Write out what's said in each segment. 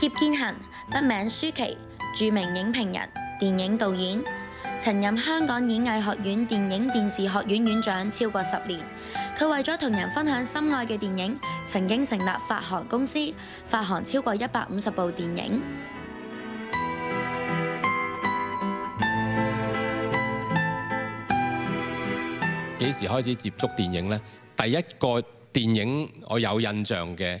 叶建恒，笔名舒淇，著名影评人、电影导演，曾任香港演艺学院电影电视学院院长超过十年。佢为咗同人分享心爱嘅电影，曾经成立发行公司，发行超过一百五十部电影。几时开始接触电影呢？第一个电影我有印象嘅。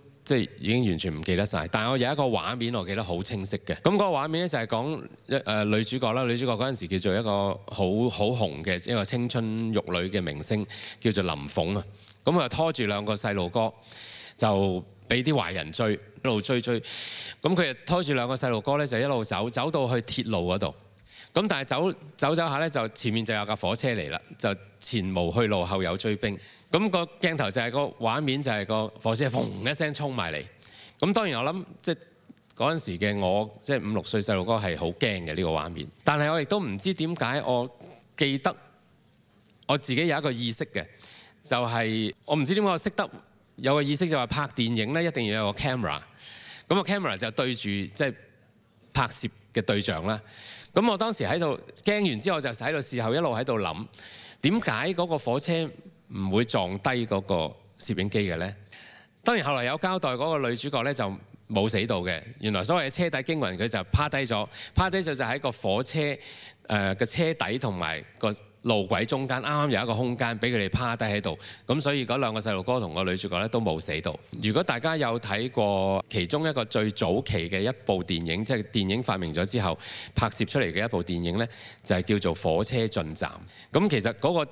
即係已經完全唔記得晒。但係我有一個畫面我記得好清晰嘅。咁嗰個畫面咧就係講一誒女主角啦，女主角嗰陣時叫做一個好好紅嘅一個青春玉女嘅明星，叫做林鳳啊。咁佢拖住兩個細路哥，就俾啲壞人追，一路追追。咁佢就拖住兩個細路哥咧，就一路走，走到去鐵路嗰度。咁但係走走走下咧，就前面就有架火車嚟啦，就前無去路，後有追兵。咁個鏡頭就係個畫面，就係個火車，系一聲衝埋嚟。咁當然我諗，即係嗰陣時嘅我，即係五六歲細路哥，係好驚嘅呢個畫面。但係我亦都唔知點解，我記得我自己有一個意識嘅，就係我唔知點解我識得有個意識，就話拍電影咧一定要有個 camera。咁個 camera 就對住即係拍攝嘅對象啦。咁我當時喺度驚完之後，就喺度事後一路喺度諗點解嗰個火車。唔會撞低嗰個攝影機嘅呢？當然後來有交代嗰個女主角呢，就冇死到嘅。原來所謂車底驚魂，佢就趴低咗，趴低咗就喺個火車誒嘅車底同埋個路軌中間，啱啱有一個空間俾佢哋趴低喺度。咁所以嗰兩個細路哥同個女主角呢，都冇死到。如果大家有睇過其中一個最早期嘅一部電影，即係電影發明咗之後拍攝出嚟嘅一部電影呢，就係叫做《火車進站》。咁其實嗰個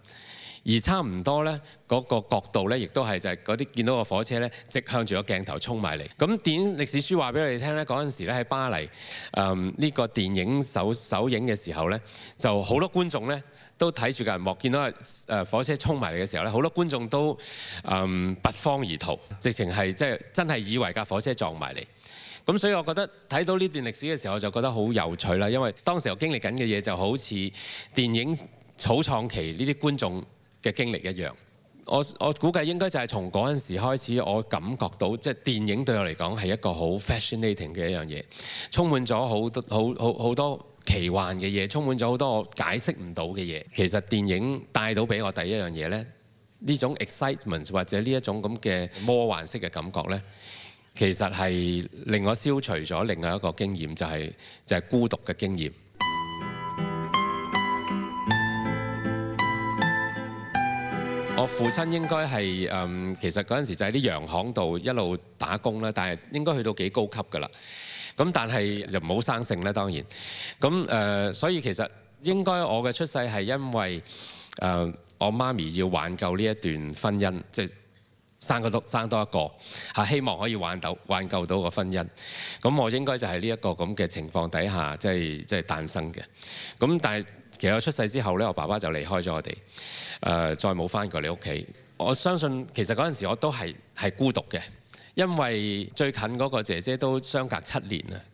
而差唔多呢嗰個角度呢，亦都係就係嗰啲見到個火車呢，直向住個鏡頭衝埋嚟。咁電影歷史書話俾我哋聽呢，嗰陣時咧喺巴黎，嗯，呢個電影首首映嘅時候呢，就好多觀眾呢都睇住人幕，見到誒火車衝埋嚟嘅時候呢，好多觀眾都嗯拔荒而逃，直情係即係真係以為架火車撞埋嚟。咁所以我覺得睇到呢段歷史嘅時候，我就覺得好有趣啦，因為當時又經歷緊嘅嘢就好似電影草創期呢啲觀眾。嘅經歷一樣，我我估計應該就係從嗰陣時開始，我感覺到即係電影對我嚟講係一個好 fascinating 嘅一樣嘢，充滿咗好多好好好多奇幻嘅嘢，充滿咗好多我解釋唔到嘅嘢。其實電影帶到俾我第一樣嘢呢，呢種 excitement 或者呢一種咁嘅魔幻式嘅感覺呢，其實係令我消除咗另外一個經驗，就係就係孤獨嘅經驗。我父親應該係誒，其實嗰陣時就喺啲洋行度一路打工啦，但係應該去到幾高級噶啦。咁但係就唔好生性啦，當然。咁誒，所以其實應該我嘅出世係因為誒我媽咪要挽救呢一段婚姻，即係。生個多生多一個嚇，希望可以挽救挽救到個婚姻。咁我應該就係呢一個咁嘅情況底下，即係即係誕生嘅。咁但係其實我出世之後咧，我爸爸就離開咗我哋，誒，再冇翻過你屋企。我相信其實嗰陣時我都係係孤獨嘅，因為最近嗰個姐姐都相隔七年啦。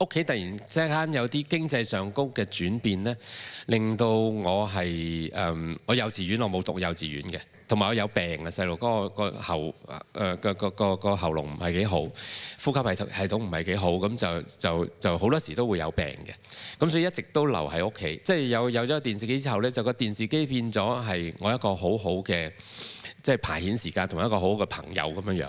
屋企突然之間有啲經濟上高嘅轉變呢，令到我係誒我幼稚園我冇讀幼稚園嘅，同埋我有病嘅細路，嗰個喉誒個個個個喉嚨唔係幾好，呼吸係系統唔係幾好，咁就就就好多時都會有病嘅，咁所以一直都留喺屋企，即係有有咗電視機之後呢，就個電視機變咗係我一個好好嘅即係排遣時間同一個好好嘅朋友咁樣樣。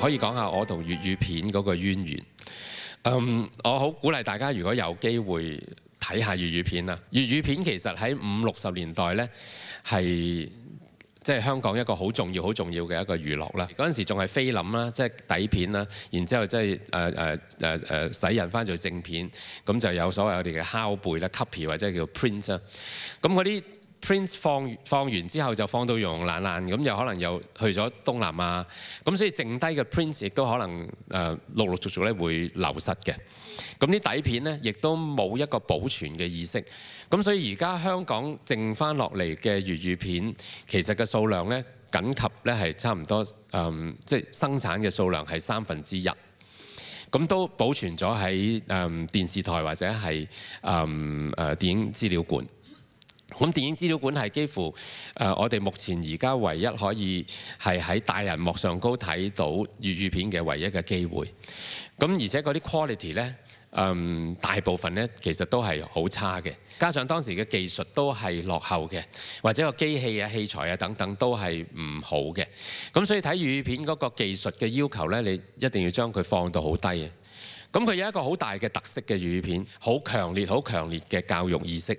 可以講下我同粵語片嗰個淵源。嗯，我好鼓勵大家如果有機會睇下粵語片啊。粵語片其實喺五六十年代呢，係即係香港一個好重要、好重要嘅一個娛樂啦。嗰陣時仲係菲林啦，即係底片啦，然之後即係誒誒誒誒洗印翻做正片，咁就有所謂我哋嘅拷貝啦、copy 或者叫 print 啦。咁嗰啲 Prince 放放完之後就放到溶爛爛咁，又可能又去咗東南亞，咁所以剩低嘅 Prince 亦都可能誒陸陸續續咧會流失嘅。咁啲底片呢，亦都冇一個保存嘅意識，咁所以而家香港剩翻落嚟嘅粵語片，其實嘅數量呢，緊及呢係差唔多誒，即係生產嘅數量係三分之一。咁都保存咗喺誒電視台或者係誒誒電影資料館。咁電影資料館係幾乎誒，我哋目前而家唯一可以係喺大人幕上高睇到粵語片嘅唯一嘅機會。咁而且嗰啲 quality 咧，嗯，大部分咧其實都係好差嘅。加上當時嘅技術都係落後嘅，或者個機器啊、器材啊等等都係唔好嘅。咁所以睇粵語片嗰個技術嘅要求咧，你一定要將佢放到好低啊。咁佢有一個好大嘅特色嘅粵語片，好強烈、好強烈嘅教育意識。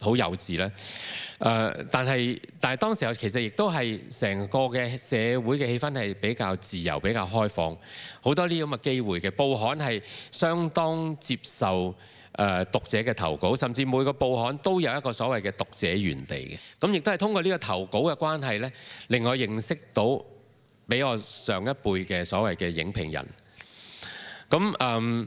好幼稚啦！誒，但係但係當時候其實亦都係成個嘅社會嘅氣氛係比較自由、比較開放，好多呢啲咁嘅機會嘅報刊係相當接受誒讀者嘅投稿，甚至每個報刊都有一個所謂嘅讀者原地嘅。咁亦都係通過呢個投稿嘅關係呢令我認識到比我上一輩嘅所謂嘅影評人。咁誒。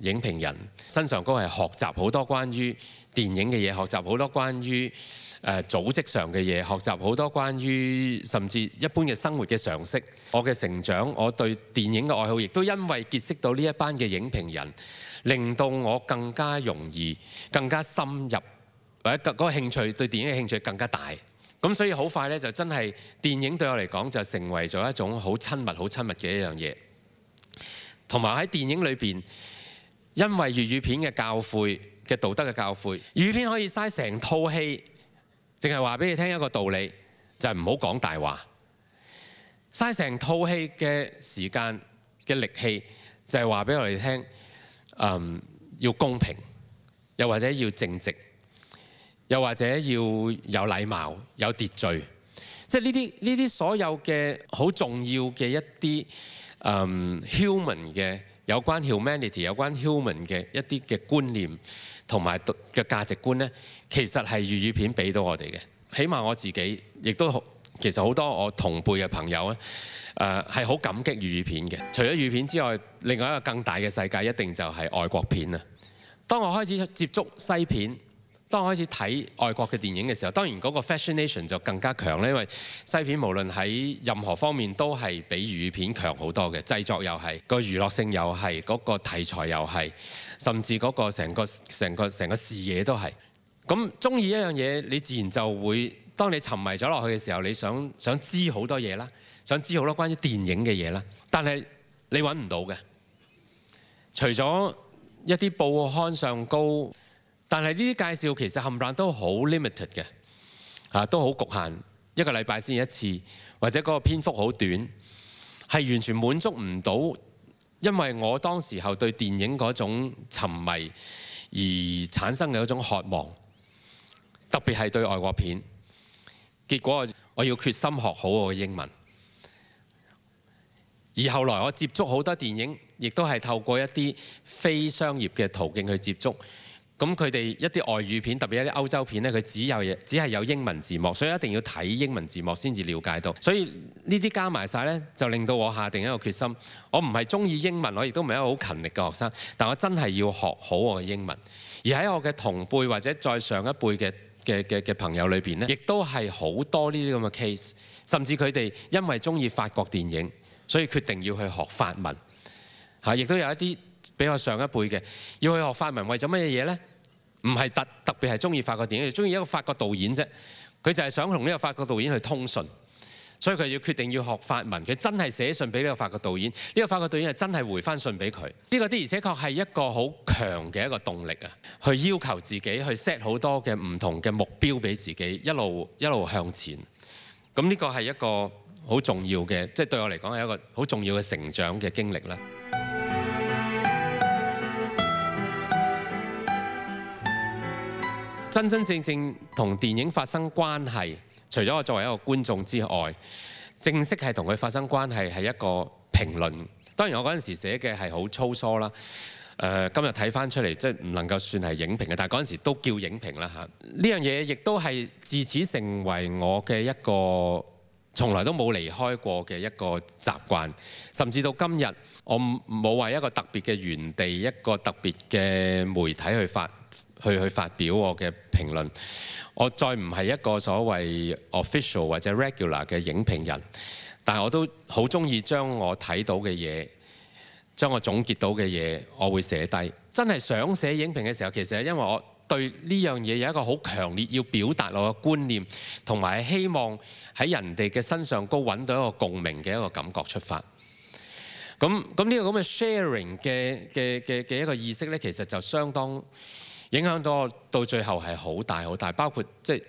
影評人身上都係學習好多關於電影嘅嘢，學習好多關於誒組織上嘅嘢，學習好多關於甚至一般嘅生活嘅常識。我嘅成長，我對電影嘅愛好，亦都因為結識到呢一班嘅影評人，令到我更加容易、更加深入，或者嗰個興趣對電影嘅興趣更加大。咁所以好快呢，就真係電影對我嚟講就成為咗一種好親密、好親密嘅一樣嘢，同埋喺電影裏邊。因為粵語片嘅教訓嘅道德嘅教訓，粵語片可以嘥成套戏，淨系話俾你聽一個道理，就係唔好講大話。嘥成套戏嘅時間嘅力氣，就係話俾我哋聽，嗯，要公平，又或者要正直，又或者要有禮貌、有秩序，即係呢啲呢啲所有嘅好重要嘅一啲嗯 human 嘅。有關 humanity、有關 human 嘅一啲嘅觀念同埋嘅價值觀呢，其實係粵語片俾到我哋嘅。起碼我自己亦都其實好多我同輩嘅朋友咧，誒係好感激粵語片嘅。除咗粵語片之外，另外一個更大嘅世界一定就係外國片啦。當我開始接觸西片。當開始睇外國嘅電影嘅時候，當然嗰個 fascination 就更加強咧，因為西片無論喺任何方面都係比粵語片強好多嘅，製作又係，個娛樂性又係，嗰個題材又係，甚至嗰個成個成個成個視野都係。咁中意一樣嘢，你自然就會，當你沉迷咗落去嘅時候，你想想知好多嘢啦，想知好多關於電影嘅嘢啦，但係你揾唔到嘅。除咗一啲報刊上高。但係呢啲介紹其實冚棒都好 limited 嘅，啊，都好局限，一個禮拜先一次，或者嗰個篇幅好短，係完全滿足唔到，因為我當時候對電影嗰種沉迷而產生嘅嗰種渴望，特別係對外國片。結果我要決心學好我嘅英文，而後來我接觸好多電影，亦都係透過一啲非商業嘅途徑去接觸。咁佢哋一啲外語片，特別一啲歐洲片咧，佢只有只係有英文字幕，所以一定要睇英文字幕先至了解到。所以呢啲加埋晒咧，就令到我下定一個決心：我唔係中意英文，我亦都唔係一個好勤力嘅學生，但我真係要學好我嘅英文。而喺我嘅同輩或者再上一輩嘅嘅嘅嘅朋友裏邊咧，亦都係好多呢啲咁嘅 case，甚至佢哋因為中意法國電影，所以決定要去學法文。嚇，亦都有一啲。比較上一輩嘅，要去學法文為咗乜嘢嘢咧？唔係特特別係中意法國電影，中意一個法國導演啫。佢就係想同呢個法國導演去通信，所以佢要決定要學法文。佢真係寫信俾呢個法國導演，呢個法國導演係真係回翻信俾佢。呢個啲而且確係一個好強嘅一個動力啊，去要求自己去 set 好多嘅唔同嘅目標俾自己，一路一路向前。咁呢個係一個好重要嘅，即係對我嚟講係一個好重要嘅成長嘅經歷啦。真真正正同电影发生关系，除咗我作为一个观众之外，正式系同佢发生关系系一个评论。当然我嗰阵时写嘅系好粗疏啦。诶，今日睇翻出嚟，即系唔能够算系影评嘅，但系嗰阵时都叫影评啦吓。呢样嘢亦都系自此成为我嘅一个，从来都冇离开过嘅一个习惯。甚至到今日，我冇为一个特别嘅原地，一个特别嘅媒体去发。去去發表我嘅評論，我再唔係一個所謂 official 或者 regular 嘅影評人，但係我都好中意將我睇到嘅嘢，將我總結到嘅嘢，我會寫低。真係想寫影評嘅時候，其實係因為我對呢樣嘢有一個好強烈要表達我嘅觀念，同埋希望喺人哋嘅身上高揾到一個共鳴嘅一個感覺出發。咁咁呢個咁嘅 sharing 嘅嘅嘅嘅一個意識咧，其實就相當。影響到我到最後係好大好大，包括即係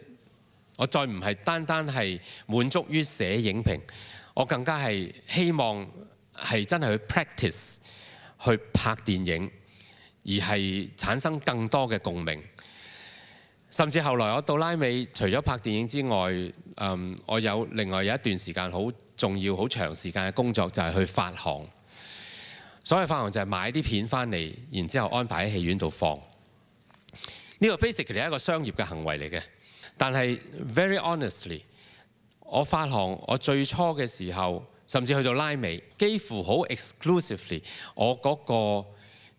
我再唔係單單係滿足於寫影評，我更加係希望係真係去 practice 去拍電影，而係產生更多嘅共鳴。甚至後來我到拉尾，除咗拍電影之外，嗯，我有另外有一段時間好重要、好長時間嘅工作就係去發行。所謂發行就係買啲片翻嚟，然之後安排喺戲院度放。呢個 basic 嚟係一個商業嘅行為嚟嘅，但係 very honestly，我發行我最初嘅時候，甚至去到拉尾，幾乎好 exclusively，我嗰個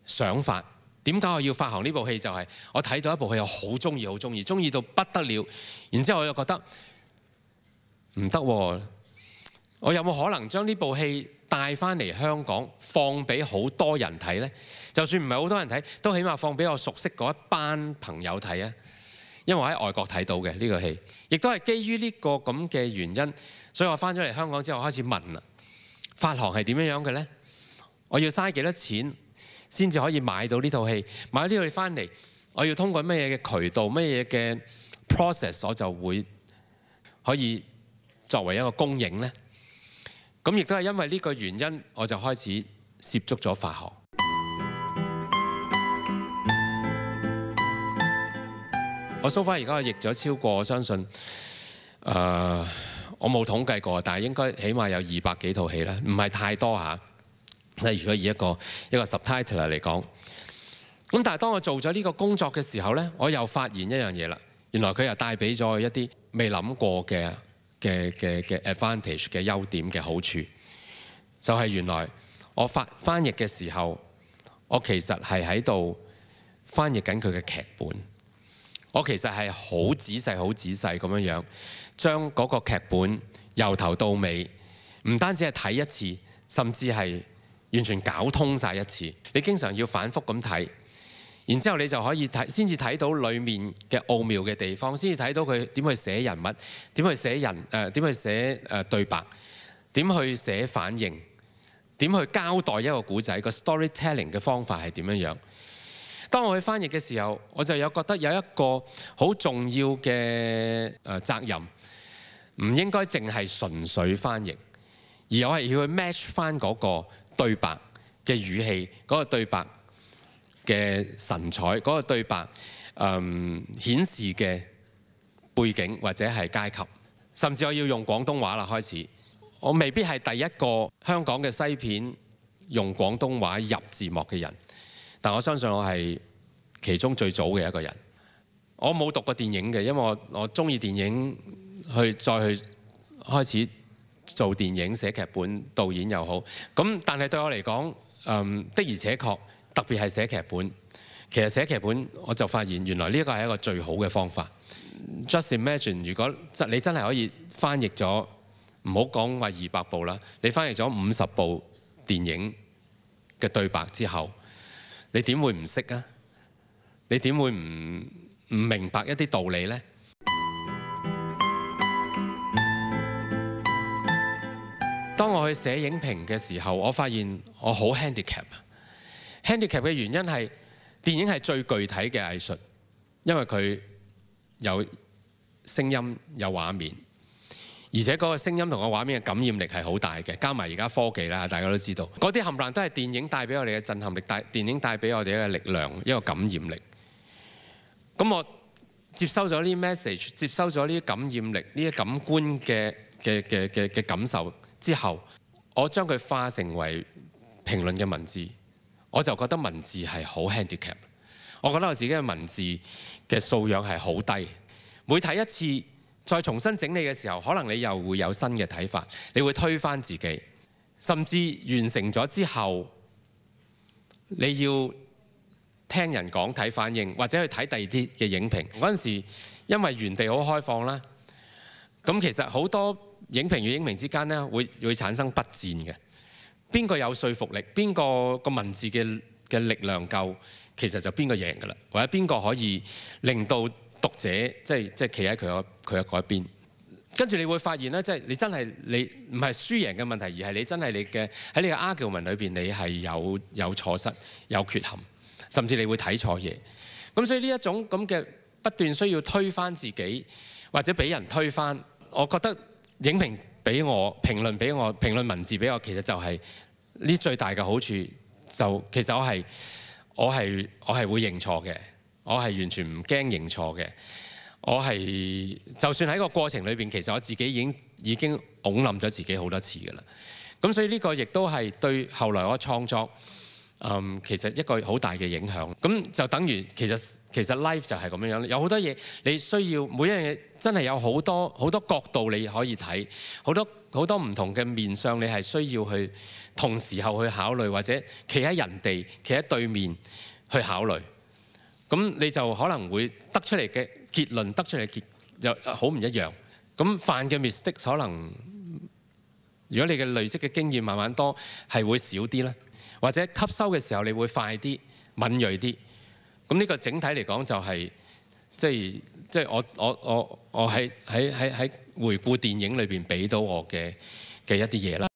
想法點解我要發行呢部戲就係我睇到一部戲我好中意，好中意，中意到不得了，然之後我又覺得唔得。我有冇可能將呢部戲帶翻嚟香港，放俾好多人睇呢？就算唔係好多人睇，都起碼放俾我熟悉嗰一班朋友睇啊！因為我喺外國睇到嘅呢個戲，亦都係基於呢個咁嘅原因，所以我翻咗嚟香港之後，開始問啦：發行係點樣样嘅呢？我要嘥幾多錢先至可以買到呢套戲？買咗呢套戲翻嚟，我要通過乜嘢嘅渠道、乜嘢嘅 process，我就會可以作為一個供應呢？咁亦都係因為呢個原因，我就開始涉足咗法學。我蘇花而家譯咗超過，我相信誒，我冇統計過，但係應該起碼有二百幾套戲啦，唔係太多嚇。即係如果以一個一個 subtitle 嚟講，咁但係當我做咗呢個工作嘅時候咧，我又發現一樣嘢啦，原來佢又帶俾咗一啲未諗過嘅。嘅嘅嘅 advantage 嘅优点嘅好处，就系原来我翻翻译嘅时候，我其实系喺度翻译紧佢嘅剧本。我其实系好仔细、好仔细咁样样，将嗰剧本由头到尾，唔单止系睇一次，甚至系完全搞通晒一次。你经常要反复咁睇。然之後，你就可以睇，先至睇到裡面嘅奧妙嘅地方，先至睇到佢點去寫人物，點去寫人，誒點去寫誒對白，點去寫反應，點去交代一個故仔個 storytelling 嘅方法係點樣樣。當我去翻譯嘅時候，我就有覺得有一個好重要嘅誒責任，唔應該淨係純粹翻譯，而我係要去 match 翻嗰個對白嘅語氣，嗰個對白。嘅神采，嗰個對白，嗯，顯示嘅背景或者係階級，甚至我要用廣東話啦開始，我未必係第一個香港嘅西片用廣東話入字幕嘅人，但我相信我係其中最早嘅一個人。我冇讀過電影嘅，因為我我中意電影，去再去開始做電影寫劇本導演又好，咁但係對我嚟講，嗯的而且確。特別係寫劇本，其實寫劇本我就發現，原來呢個係一個最好嘅方法。Just imagine，如果你真係可以翻譯咗，唔好講話二百部啦，你翻譯咗五十部電影嘅對白之後，你點會唔識啊？你點會唔唔明白一啲道理呢？當我去寫影評嘅時候，我發現我好 handicap。h a n d i c a p 嘅原因係電影係最具體嘅藝術，因為佢有聲音有畫面，而且嗰個聲音同個畫面嘅感染力係好大嘅。加埋而家科技啦，大家都知道嗰啲冚唪唥都係電影帶俾我哋嘅震撼力，帶電影帶俾我哋嘅力量，一個感染力。咁我接收咗呢 message，接收咗呢啲感染力、呢啲感官嘅嘅嘅嘅嘅感受之後，我將佢化成為評論嘅文字。我就覺得文字係好 handicap，我覺得我自己嘅文字嘅素養係好低。每睇一次，再重新整理嘅時候，可能你又會有新嘅睇法，你會推翻自己，甚至完成咗之後，你要聽人講、睇反應，或者去睇第二啲嘅影評。嗰陣時因為原地好開放啦，咁其實好多影評與影評之間咧會會產生不戰嘅。邊個有說服力？邊個個文字嘅嘅力量夠？其實就邊個贏㗎啦，或者邊個可以令到讀者即係即係企喺佢個佢一邊？跟住你會發現咧，即係你真係你唔係輸贏嘅問題，而係你真係你嘅喺你嘅 argument 裏邊，你係有有錯失、有缺陷，甚至你會睇錯嘢。咁所以呢一種咁嘅不斷需要推翻自己，或者俾人推翻，我覺得影評。俾我評論，俾我評論文字，俾我其實就係呢最大嘅好處。就其實我係我係我係會認錯嘅，我係完全唔驚認錯嘅。我係就算喺個過程裏邊，其實我自己已經已經擁冧咗自己好多次㗎啦。咁所以呢個亦都係對後來我創作嗯其實一個好大嘅影響。咁就等於其實其實 life 就係咁樣樣，有好多嘢你需要每一樣嘢。真係有好多好多角度你可以睇，好多好多唔同嘅面向你係需要去同時候去考慮，或者企喺人哋、企喺對面去考慮。咁你就可能會得出嚟嘅結論，得出嚟結就好唔一樣。咁犯嘅 mistake 可能，如果你嘅累積嘅經驗慢慢多，係會少啲啦，或者吸收嘅時候你會快啲敏鋭啲。咁呢個整體嚟講就係即係。即係我我我我喺喺喺喺回顧電影裏邊俾到我嘅嘅一啲嘢啦。